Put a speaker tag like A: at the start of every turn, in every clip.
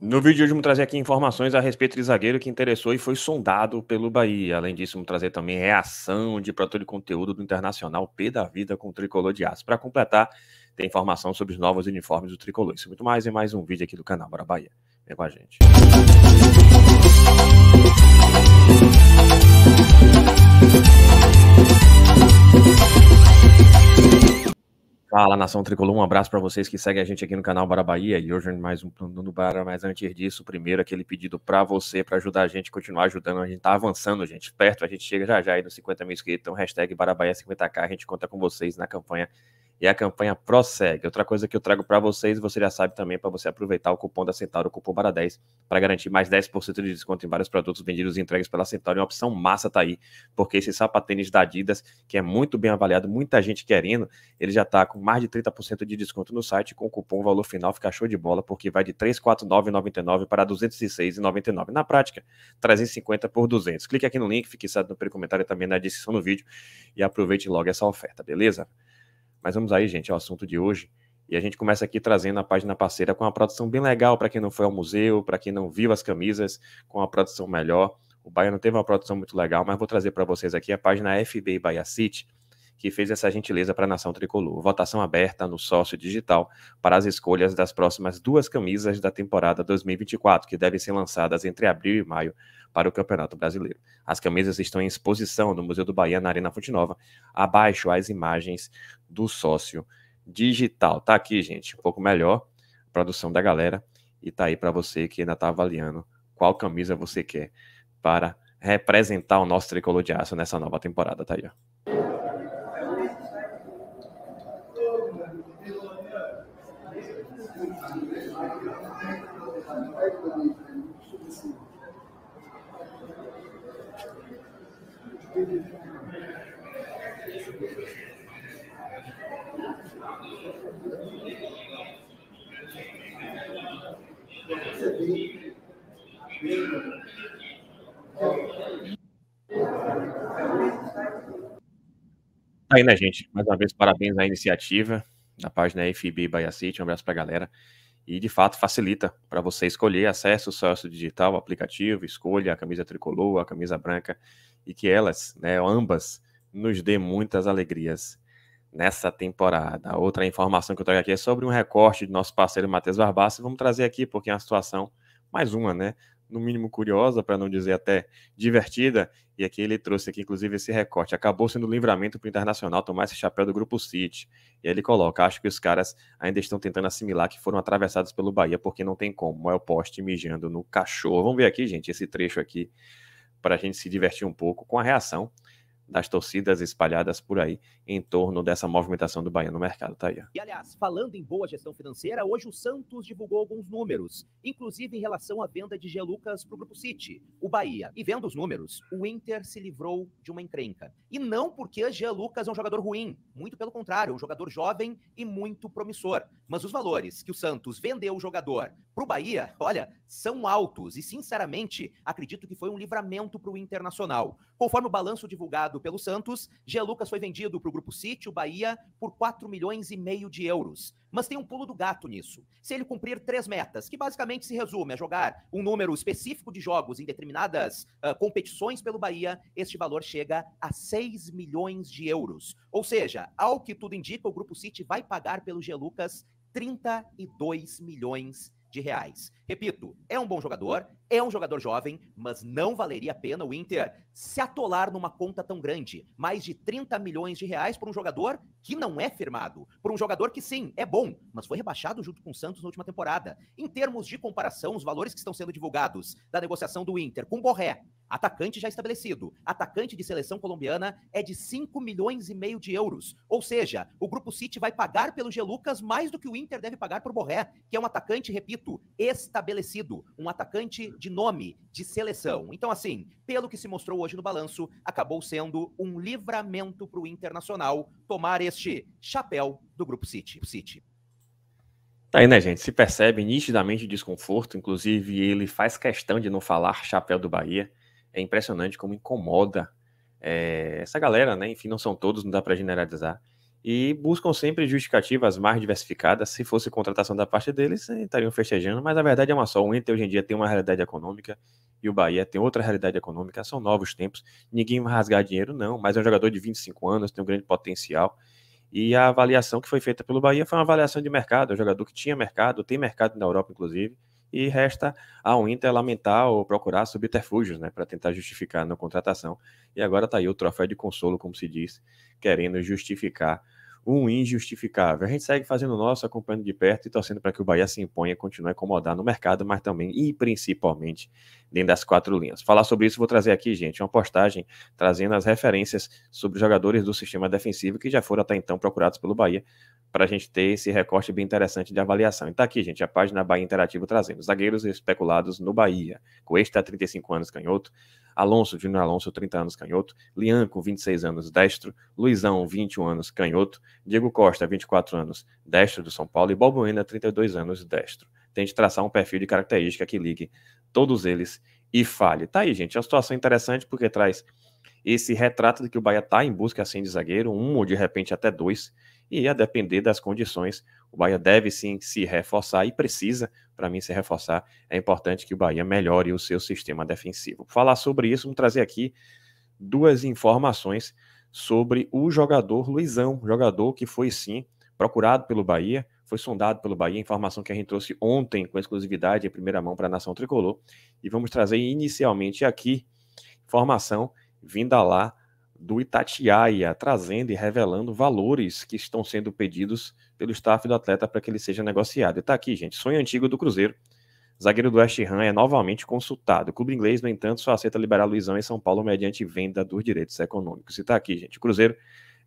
A: No vídeo de hoje, vamos trazer aqui informações a respeito de zagueiro que interessou e foi sondado pelo Bahia. Além disso, vamos trazer também reação de produtor de conteúdo do Internacional P da Vida com o Tricolor de Aço. Para completar, tem informação sobre os novos uniformes do Tricolor. Isso é muito mais e mais um vídeo aqui do canal Bora Bahia. Vem com a gente. nação tricolor, um abraço para vocês que seguem a gente aqui no canal Bara Bahia e hoje mais um plano do Bara, mas antes disso, primeiro aquele pedido para você, para ajudar a gente, continuar ajudando, a gente tá avançando, gente, perto, a gente chega já já aí nos 50 mil inscritos, então hashtag Bara Bahia 50k, a gente conta com vocês na campanha e a campanha prossegue. Outra coisa que eu trago para vocês, você já sabe também, para você aproveitar o cupom da Centauro, o cupom para 10, para garantir mais 10% de desconto em vários produtos vendidos e entregues pela Centauro. É uma opção massa tá aí, porque esse sapatênis da Adidas, que é muito bem avaliado, muita gente querendo, ele já está com mais de 30% de desconto no site, com o cupom valor final fica show de bola, porque vai de 349,99 para 206,99. Na prática, 350 por 200. Clique aqui no link, fique fixado no comentário e também na descrição do vídeo e aproveite logo essa oferta, beleza? Mas vamos aí, gente, ao assunto de hoje. E a gente começa aqui trazendo a página parceira com uma produção bem legal para quem não foi ao museu, para quem não viu as camisas, com uma produção melhor. O não teve uma produção muito legal, mas vou trazer para vocês aqui a página FB Bahia City, que fez essa gentileza para a Nação Tricolor. Votação aberta no sócio digital para as escolhas das próximas duas camisas da temporada 2024, que devem ser lançadas entre abril e maio para o Campeonato Brasileiro. As camisas estão em exposição no Museu do Bahia, na Arena Fonte Nova, abaixo as imagens do sócio digital. Tá aqui, gente, um pouco melhor, produção da galera, e tá aí para você que ainda está avaliando qual camisa você quer para representar o nosso tricolor de aço nessa nova temporada, tá aí, ó. Tá aí, né, gente? Mais uma vez, parabéns à iniciativa na página FB Bahia City. Um abraço para a galera. E de fato facilita para você escolher acesso o sócio digital, aplicativo, escolha a camisa tricolor, a camisa branca e que elas, né, ambas, nos dê muitas alegrias nessa temporada. Outra informação que eu trago aqui é sobre um recorte do nosso parceiro Matheus Barbassi. Vamos trazer aqui, porque é uma situação, mais uma, né? no mínimo curiosa, para não dizer até divertida, e aqui ele trouxe aqui, inclusive, esse recorte. Acabou sendo um livramento para o Internacional tomar esse chapéu do Grupo City. E aí ele coloca, acho que os caras ainda estão tentando assimilar que foram atravessados pelo Bahia, porque não tem como, é o poste mijando no cachorro. Vamos ver aqui, gente, esse trecho aqui, para a gente se divertir um pouco com a reação das torcidas espalhadas por aí em torno dessa movimentação do Bahia no mercado, tá aí.
B: E aliás, falando em boa gestão financeira, hoje o Santos divulgou alguns números, inclusive em relação à venda de Gelucas para o Grupo City, o Bahia. E vendo os números, o Inter se livrou de uma encrenca. E não porque Gelucas é um jogador ruim, muito pelo contrário, é um jogador jovem e muito promissor. Mas os valores que o Santos vendeu o jogador para o Bahia, olha, são altos e, sinceramente, acredito que foi um livramento para o Internacional. Conforme o balanço divulgado pelo Santos, Gia Lucas foi vendido para o Grupo City, o Bahia, por 4 milhões e meio de euros. Mas tem um pulo do gato nisso. Se ele cumprir três metas, que basicamente se resume a jogar um número específico de jogos em determinadas uh, competições pelo Bahia, este valor chega a 6 milhões de euros. Ou seja, ao que tudo indica, o Grupo City vai pagar pelo Gia Lucas 32 milhões de de reais. Repito, é um bom jogador, é um jogador jovem, mas não valeria a pena o Inter se atolar numa conta tão grande. Mais de 30 milhões de reais por um jogador que não é firmado. Por um jogador que sim, é bom, mas foi rebaixado junto com o Santos na última temporada. Em termos de comparação, os valores que estão sendo divulgados da negociação do Inter com Borré Atacante já estabelecido. Atacante de seleção colombiana é de 5 milhões e meio de euros. Ou seja, o Grupo City vai pagar pelo G. Lucas mais do que o Inter deve pagar por Borré, que é um atacante, repito, estabelecido. Um atacante de nome, de seleção. Então, assim, pelo que se mostrou hoje no balanço, acabou sendo um livramento para o Internacional tomar este chapéu do Grupo City. City.
A: Tá aí, né, gente? Se percebe nitidamente o desconforto, inclusive ele faz questão de não falar chapéu do Bahia. É impressionante como incomoda é, essa galera, né? Enfim, não são todos, não dá para generalizar. E buscam sempre justificativas mais diversificadas. Se fosse contratação da parte deles, estariam festejando, mas a verdade é uma só. O Inter hoje em dia tem uma realidade econômica e o Bahia tem outra realidade econômica. São novos tempos, ninguém vai rasgar dinheiro, não. Mas é um jogador de 25 anos, tem um grande potencial. E a avaliação que foi feita pelo Bahia foi uma avaliação de mercado. É um jogador que tinha mercado, tem mercado na Europa, inclusive e resta ao Inter lamentar ou procurar subterfúgios né, para tentar justificar na contratação. E agora está aí o troféu de consolo, como se diz, querendo justificar um injustificável. A gente segue fazendo o nosso, acompanhando de perto e torcendo para que o Bahia se imponha, continue a incomodar no mercado, mas também e principalmente dentro das quatro linhas. Falar sobre isso, vou trazer aqui, gente, uma postagem trazendo as referências sobre jogadores do sistema defensivo que já foram até então procurados pelo Bahia, para a gente ter esse recorte bem interessante de avaliação. Está aqui, gente, a página Bahia Interativo trazendo zagueiros especulados no Bahia. Cuesta, 35 anos, canhoto. Alonso, Júnior Alonso, 30 anos, canhoto. Lianco 26 anos, destro. Luizão, 21 anos, canhoto. Diego Costa, 24 anos, destro do São Paulo. E Balbuena, 32 anos, destro tente traçar um perfil de característica que ligue todos eles, e falhe. Tá aí, gente. É uma situação interessante porque traz esse retrato de que o Bahia está em busca assim de zagueiro, um ou de repente até dois, e a depender das condições, o Bahia deve sim se reforçar e precisa, para mim, se reforçar. É importante que o Bahia melhore o seu sistema defensivo. Falar sobre isso, vamos trazer aqui duas informações sobre o jogador Luizão, jogador que foi sim procurado pelo Bahia, foi sondado pelo Bahia, informação que a gente trouxe ontem com exclusividade em primeira mão para a Nação Tricolor. E vamos trazer inicialmente aqui informação vinda lá do Itatiaia, trazendo e revelando valores que estão sendo pedidos pelo staff do atleta para que ele seja negociado. E está aqui, gente, sonho antigo do Cruzeiro. Zagueiro do West Ham é novamente consultado. O clube inglês, no entanto, só aceita liberar Luizão em São Paulo mediante venda dos direitos econômicos. E está aqui, gente, o Cruzeiro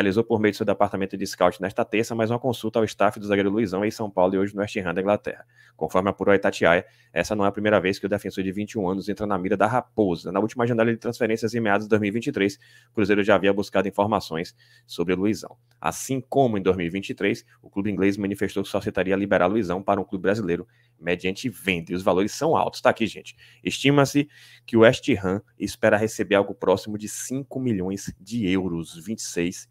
A: realizou por meio do seu departamento de scout nesta terça mais uma consulta ao staff do zagueiro Luizão em São Paulo e hoje no West Ham da Inglaterra. Conforme apurou a Itatiaia, essa não é a primeira vez que o defensor de 21 anos entra na mira da Raposa. Na última janela de transferências em meados de 2023, o Cruzeiro já havia buscado informações sobre Luizão. Assim como em 2023, o clube inglês manifestou que só aceitaria liberar Luizão para um clube brasileiro mediante venda. E os valores são altos. Está aqui, gente. Estima-se que o West Ham espera receber algo próximo de 5 milhões de euros, 26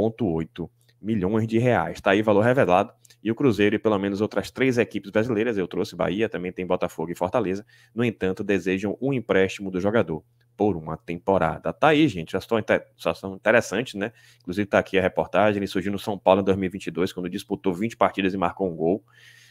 A: 1,8 milhões de reais. Está aí valor revelado. E o Cruzeiro e pelo menos outras três equipes brasileiras, eu trouxe Bahia, também tem Botafogo e Fortaleza, no entanto, desejam um empréstimo do jogador por uma temporada. Tá aí, gente, situação interessante, né? Inclusive tá aqui a reportagem, ele surgiu no São Paulo em 2022, quando disputou 20 partidas e marcou um gol,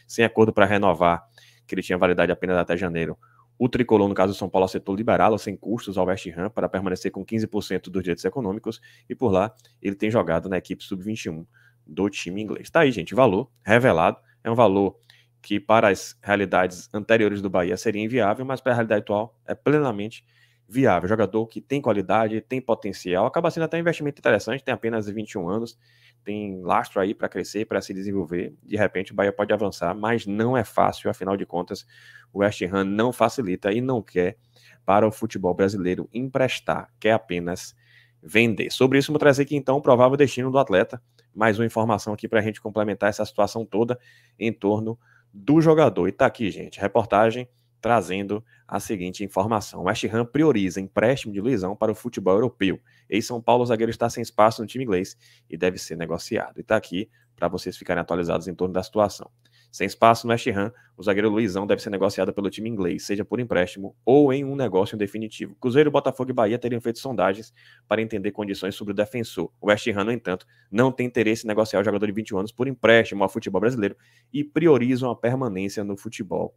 A: sem acordo para renovar, que ele tinha validade apenas até janeiro o tricolor, no caso do São Paulo, aceitou liberá-lo sem custos ao West Ham para permanecer com 15% dos direitos econômicos e por lá ele tem jogado na equipe sub-21 do time inglês. Tá aí, gente, valor revelado. É um valor que para as realidades anteriores do Bahia seria inviável, mas para a realidade atual é plenamente viável. Jogador que tem qualidade, tem potencial, acaba sendo até um investimento interessante, tem apenas 21 anos, tem lastro aí para crescer, para se desenvolver. De repente o Bahia pode avançar, mas não é fácil, afinal de contas, o West Ham não facilita e não quer para o futebol brasileiro emprestar, quer apenas vender. Sobre isso, vou trazer aqui então o provável destino do atleta. Mais uma informação aqui para a gente complementar essa situação toda em torno do jogador. E tá aqui, gente, reportagem trazendo a seguinte informação. o West Ham prioriza empréstimo de Luizão para o futebol europeu. Em São Paulo, o zagueiro está sem espaço no time inglês e deve ser negociado. E está aqui para vocês ficarem atualizados em torno da situação. Sem espaço no West Ham, o zagueiro Luizão deve ser negociado pelo time inglês, seja por empréstimo ou em um negócio definitivo. Cruzeiro, Botafogo e Bahia teriam feito sondagens para entender condições sobre o defensor. O West Ham, no entanto, não tem interesse em negociar o jogador de 21 anos por empréstimo ao futebol brasileiro e priorizam a permanência no futebol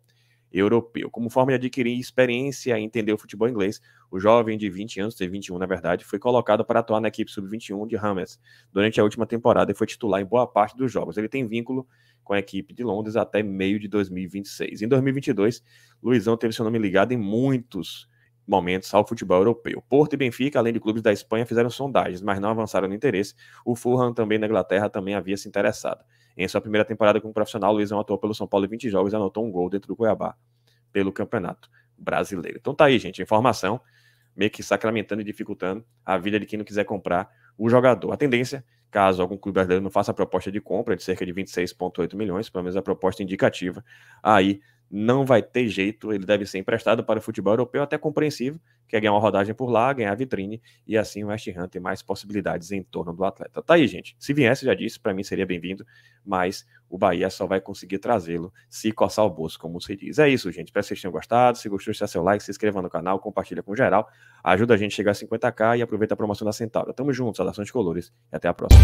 A: europeu. Como forma de adquirir experiência e entender o futebol inglês, o jovem de 20 anos, tem 21 na verdade, foi colocado para atuar na equipe sub-21 de Hammers durante a última temporada e foi titular em boa parte dos jogos. Ele tem vínculo com a equipe de Londres até meio de 2026. Em 2022, Luizão teve seu nome ligado em muitos momentos ao futebol europeu. Porto e Benfica, além de clubes da Espanha, fizeram sondagens, mas não avançaram no interesse. O Fulham também na Inglaterra também havia se interessado. Em sua primeira temporada como profissional, Luizão atuou pelo São Paulo em 20 jogos e anotou um gol dentro do Cuiabá pelo Campeonato Brasileiro. Então tá aí, gente, informação meio que sacramentando e dificultando a vida de quem não quiser comprar o jogador. A tendência, caso algum clube brasileiro não faça a proposta de compra de cerca de 26,8 milhões, pelo menos a proposta indicativa, aí não vai ter jeito, ele deve ser emprestado para o futebol europeu, até compreensivo. quer é ganhar uma rodagem por lá, ganhar a vitrine, e assim o West Ham tem mais possibilidades em torno do atleta. Tá aí, gente. Se viesse, já disse, para mim seria bem-vindo, mas o Bahia só vai conseguir trazê-lo se coçar o bolso, como se diz. É isso, gente. Espero que vocês tenham gostado. Se gostou, deixa seu like, se inscreva no canal, compartilha com geral, ajuda a gente a chegar a 50k e aproveita a promoção da Centauro. Tamo junto, saudações de colores e até a próxima.